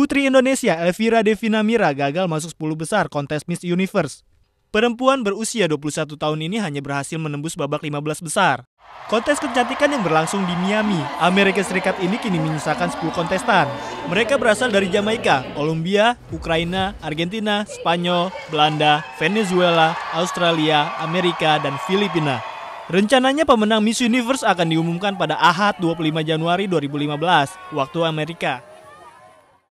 Putri Indonesia Elvira Devina Mira gagal masuk 10 besar kontes Miss Universe. Perempuan berusia 21 tahun ini hanya berhasil menembus babak 15 besar. Kontes kecantikan yang berlangsung di Miami, Amerika Serikat ini kini menyisakan 10 kontestan. Mereka berasal dari Jamaika, Kolombia, Ukraina, Argentina, Spanyol, Belanda, Venezuela, Australia, Amerika, dan Filipina. Rencananya pemenang Miss Universe akan diumumkan pada Ahad 25 Januari 2015, waktu Amerika.